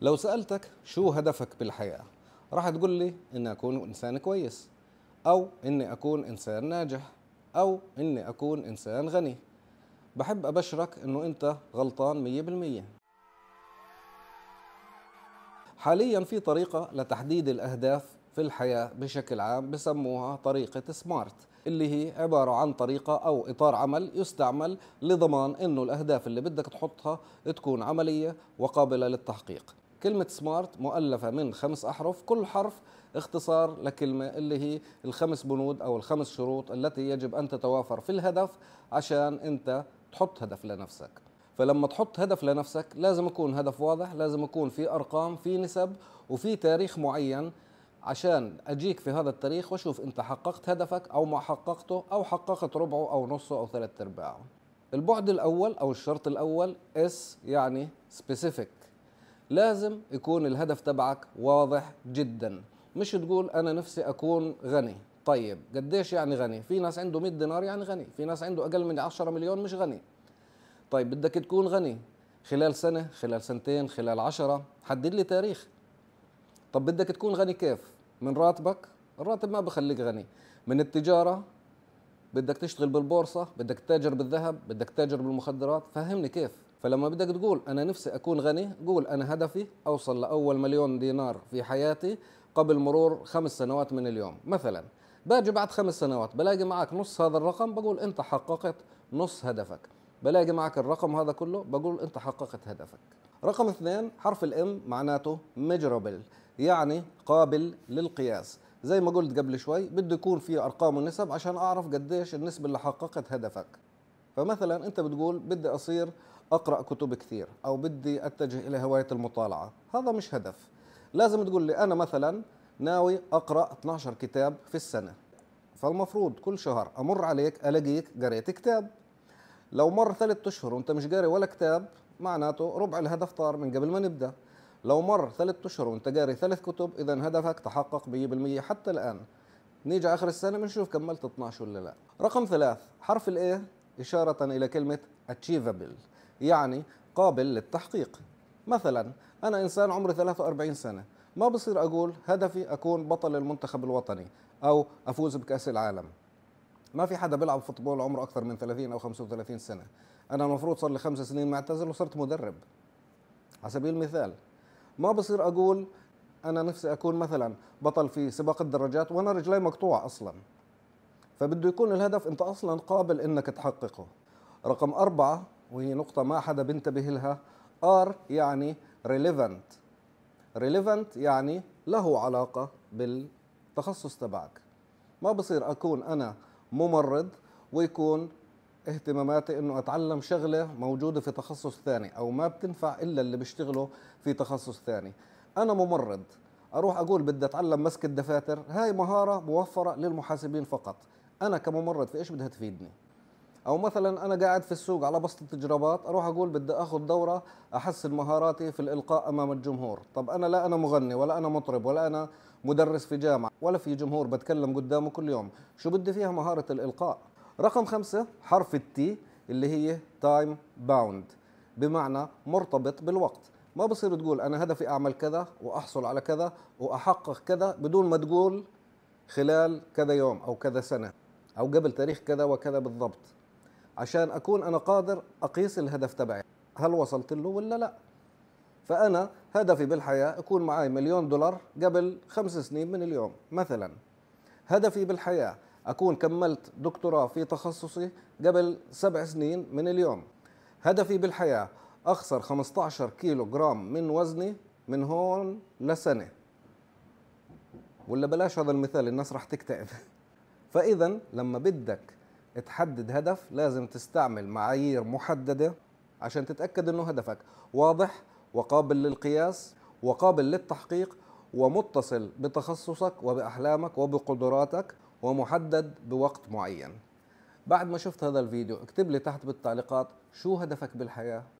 لو سألتك شو هدفك بالحياة راح تقول لي إني أكون إنسان كويس أو إني أكون إنسان ناجح أو إني أكون إنسان غني بحب أبشرك إنه أنت غلطان مية بالمية حاليا في طريقة لتحديد الأهداف في الحياة بشكل عام بسموها طريقة سمارت اللي هي عبارة عن طريقة أو إطار عمل يستعمل لضمان أنه الأهداف اللي بدك تحطها تكون عملية وقابلة للتحقيق كلمة سمارت مؤلفة من خمس أحرف كل حرف اختصار لكلمة اللي هي الخمس بنود أو الخمس شروط التي يجب أن تتوافر في الهدف عشان أنت تحط هدف لنفسك فلما تحط هدف لنفسك لازم يكون هدف واضح لازم يكون في أرقام في نسب وفي تاريخ معين عشان أجيك في هذا التاريخ وأشوف أنت حققت هدفك أو ما حققته أو حققت ربعه أو نصه أو ثلاث أرباعه البعد الأول أو الشرط الأول S يعني specific لازم يكون الهدف تبعك واضح جدا مش تقول انا نفسي اكون غني طيب قديش يعني غني في ناس عنده 100 دينار يعني غني في ناس عنده اقل من 10 مليون مش غني طيب بدك تكون غني خلال سنه خلال سنتين خلال عشرة حدد لي تاريخ طب بدك تكون غني كيف من راتبك الراتب ما بخليك غني من التجاره بدك تشتغل بالبورصه بدك تتاجر بالذهب بدك تتاجر بالمخدرات فهمني كيف فلما بدك تقول انا نفسي اكون غني قول انا هدفي اوصل لاول مليون دينار في حياتي قبل مرور خمس سنوات من اليوم مثلا باجي بعد خمس سنوات بلاقي معك نص هذا الرقم بقول انت حققت نص هدفك بلاقي معك الرقم هذا كله بقول انت حققت هدفك رقم اثنين حرف الام معناته ميجرابل يعني قابل للقياس زي ما قلت قبل شوي بده يكون في ارقام ونسب عشان اعرف قديش النسبه اللي حققت هدفك فمثلا انت بتقول بدي اصير اقرا كتب كثير او بدي اتجه الى هوايه المطالعه هذا مش هدف لازم تقول لي انا مثلا ناوي اقرا 12 كتاب في السنه فالمفروض كل شهر امر عليك الاقيك قريت كتاب لو مر ثلاثة اشهر وانت مش قاري ولا كتاب معناته ربع الهدف طار من قبل ما نبدا لو مر ثلاثة اشهر وانت قاري ثلاث كتب اذا هدفك تحقق 100% حتى الان نيجي اخر السنه بنشوف كملت 12 ولا لا رقم ثلاث حرف الايه اشاره الى كلمه achievable يعني قابل للتحقيق مثلا أنا إنسان عمري 43 سنة ما بصير أقول هدفي أكون بطل المنتخب الوطني أو أفوز بكأس العالم ما في حدا بيلعب فوتبول عمره أكثر من 30 أو 35 سنة أنا المفروض صار لي خمس سنين معتزل وصرت مدرب على سبيل المثال ما بصير أقول أنا نفسي أكون مثلا بطل في سباق الدراجات وأنا رجلي مقطوعة أصلا فبده يكون الهدف أنت أصلا قابل أنك تحققه رقم أربعة وهي نقطة ما حدا بينتبه لها ار يعني ريليفانت ريليفانت يعني له علاقة بالتخصص تبعك ما بصير أكون أنا ممرض ويكون اهتماماتي انه اتعلم شغله موجوده في تخصص ثاني او ما بتنفع الا اللي بيشتغلوا في تخصص ثاني انا ممرض اروح اقول بدي اتعلم مسك الدفاتر هاي مهاره موفره للمحاسبين فقط انا كممرض في ايش بدها تفيدني او مثلا انا قاعد في السوق على بسط التجربات اروح اقول بدي اخذ دوره احسن مهاراتي في الالقاء امام الجمهور طب انا لا انا مغني ولا انا مطرب ولا انا مدرس في جامعه ولا في جمهور بتكلم قدامه كل يوم شو بدي فيها مهاره الالقاء رقم خمسة حرف التي اللي هي تايم باوند بمعنى مرتبط بالوقت ما بصير تقول انا هدفي اعمل كذا واحصل على كذا واحقق كذا بدون ما تقول خلال كذا يوم او كذا سنه او قبل تاريخ كذا وكذا بالضبط عشان اكون انا قادر اقيس الهدف تبعي هل وصلت له ولا لا فانا هدفي بالحياه يكون معي مليون دولار قبل خمس سنين من اليوم مثلا هدفي بالحياه اكون كملت دكتوراه في تخصصي قبل سبع سنين من اليوم هدفي بالحياه اخسر 15 كيلو جرام من وزني من هون لسنه ولا بلاش هذا المثال الناس راح تكتئب فاذا لما بدك تحدد هدف لازم تستعمل معايير محددة عشان تتأكد أنه هدفك واضح وقابل للقياس وقابل للتحقيق ومتصل بتخصصك وبأحلامك وبقدراتك ومحدد بوقت معين بعد ما شفت هذا الفيديو اكتب لي تحت بالتعليقات شو هدفك بالحياة